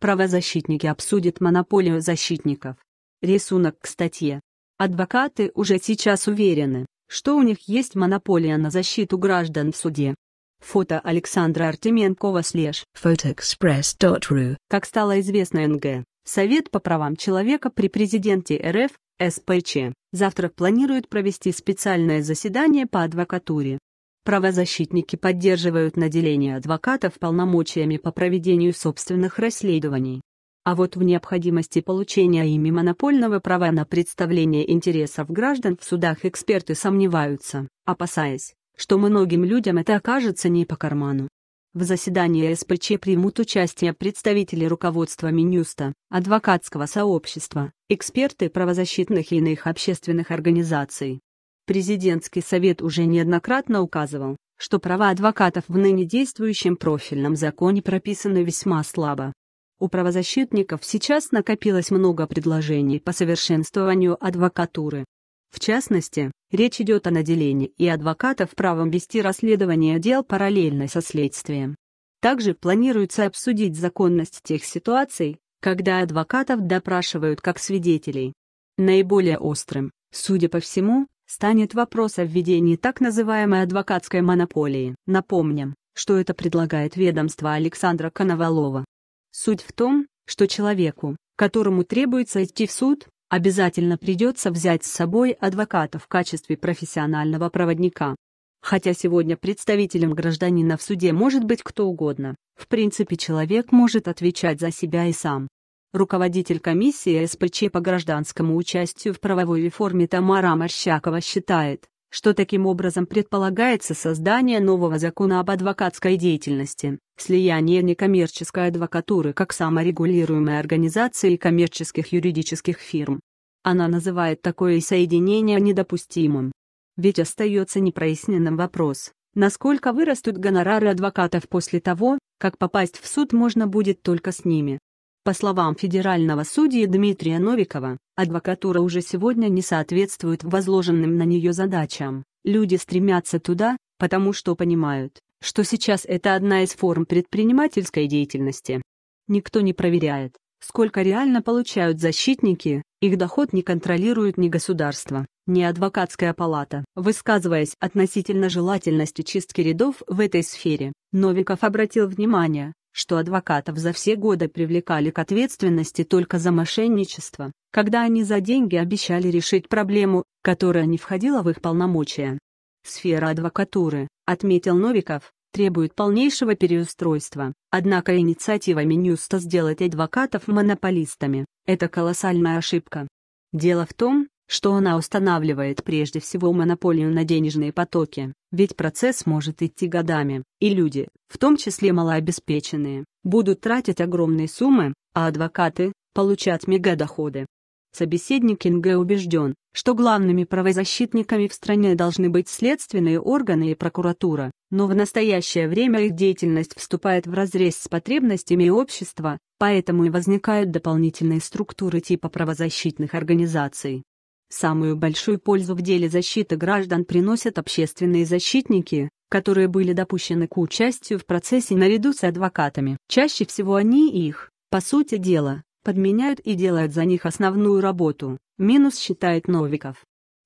Правозащитники обсудят монополию защитников. Рисунок к статье. Адвокаты уже сейчас уверены, что у них есть монополия на защиту граждан в суде. Фото Александра Артеменкова слеж. Photoexpress.ru Как стало известно НГ, Совет по правам человека при президенте РФ, СПЧ, завтра планирует провести специальное заседание по адвокатуре. Правозащитники поддерживают наделение адвокатов полномочиями по проведению собственных расследований. А вот в необходимости получения ими монопольного права на представление интересов граждан в судах эксперты сомневаются, опасаясь, что многим людям это окажется не по карману. В заседании СПЧ примут участие представители руководства Минюста, адвокатского сообщества, эксперты правозащитных и иных общественных организаций. Президентский совет уже неоднократно указывал, что права адвокатов в ныне действующем профильном законе прописаны весьма слабо. У правозащитников сейчас накопилось много предложений по совершенствованию адвокатуры. В частности, речь идет о наделении и адвокатов правом вести расследование дел параллельно со следствием. Также планируется обсудить законность тех ситуаций, когда адвокатов допрашивают как свидетелей. Наиболее острым, судя по всему, станет вопрос о введении так называемой адвокатской монополии. Напомним, что это предлагает ведомство Александра Коновалова. Суть в том, что человеку, которому требуется идти в суд, обязательно придется взять с собой адвоката в качестве профессионального проводника. Хотя сегодня представителем гражданина в суде может быть кто угодно, в принципе человек может отвечать за себя и сам. Руководитель комиссии СПЧ по гражданскому участию в правовой реформе Тамара Морщакова считает, что таким образом предполагается создание нового закона об адвокатской деятельности, слияние некоммерческой адвокатуры как саморегулируемой организации и коммерческих юридических фирм. Она называет такое соединение недопустимым. Ведь остается непроясненным вопрос, насколько вырастут гонорары адвокатов после того, как попасть в суд можно будет только с ними. По словам федерального судьи Дмитрия Новикова, адвокатура уже сегодня не соответствует возложенным на нее задачам. Люди стремятся туда, потому что понимают, что сейчас это одна из форм предпринимательской деятельности. Никто не проверяет, сколько реально получают защитники, их доход не контролирует ни государство, ни адвокатская палата. Высказываясь относительно желательности чистки рядов в этой сфере, Новиков обратил внимание, что адвокатов за все годы привлекали к ответственности только за мошенничество, когда они за деньги обещали решить проблему, которая не входила в их полномочия. Сфера адвокатуры, отметил Новиков, требует полнейшего переустройства, однако инициатива Минюста сделать адвокатов монополистами – это колоссальная ошибка. Дело в том, что она устанавливает прежде всего монополию на денежные потоки, ведь процесс может идти годами, и люди, в том числе малообеспеченные, будут тратить огромные суммы, а адвокаты – получать мегадоходы. Собеседник Инге убежден, что главными правозащитниками в стране должны быть следственные органы и прокуратура, но в настоящее время их деятельность вступает в разрез с потребностями общества, поэтому и возникают дополнительные структуры типа правозащитных организаций. Самую большую пользу в деле защиты граждан приносят общественные защитники, которые были допущены к участию в процессе наряду с адвокатами. Чаще всего они их, по сути дела, подменяют и делают за них основную работу, минус считает Новиков.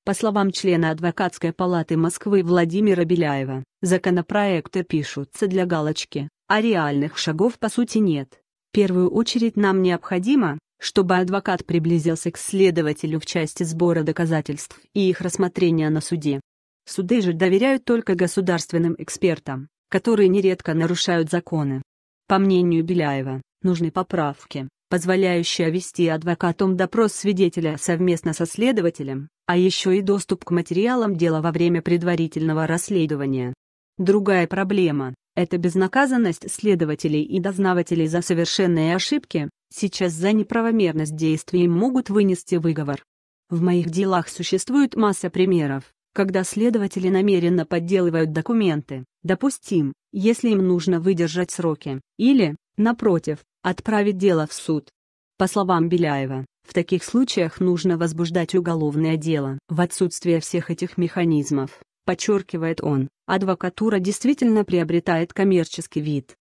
По словам члена Адвокатской палаты Москвы Владимира Беляева, законопроекты пишутся для галочки, а реальных шагов по сути нет. В первую очередь нам необходимо, чтобы адвокат приблизился к следователю в части сбора доказательств и их рассмотрения на суде. Суды же доверяют только государственным экспертам, которые нередко нарушают законы. По мнению Беляева, нужны поправки, позволяющие вести адвокатом допрос свидетеля совместно со следователем, а еще и доступ к материалам дела во время предварительного расследования. Другая проблема – это безнаказанность следователей и дознавателей за совершенные ошибки, Сейчас за неправомерность действий могут вынести выговор. В моих делах существует масса примеров, когда следователи намеренно подделывают документы, допустим, если им нужно выдержать сроки, или, напротив, отправить дело в суд. По словам Беляева, в таких случаях нужно возбуждать уголовное дело. В отсутствие всех этих механизмов, подчеркивает он, адвокатура действительно приобретает коммерческий вид.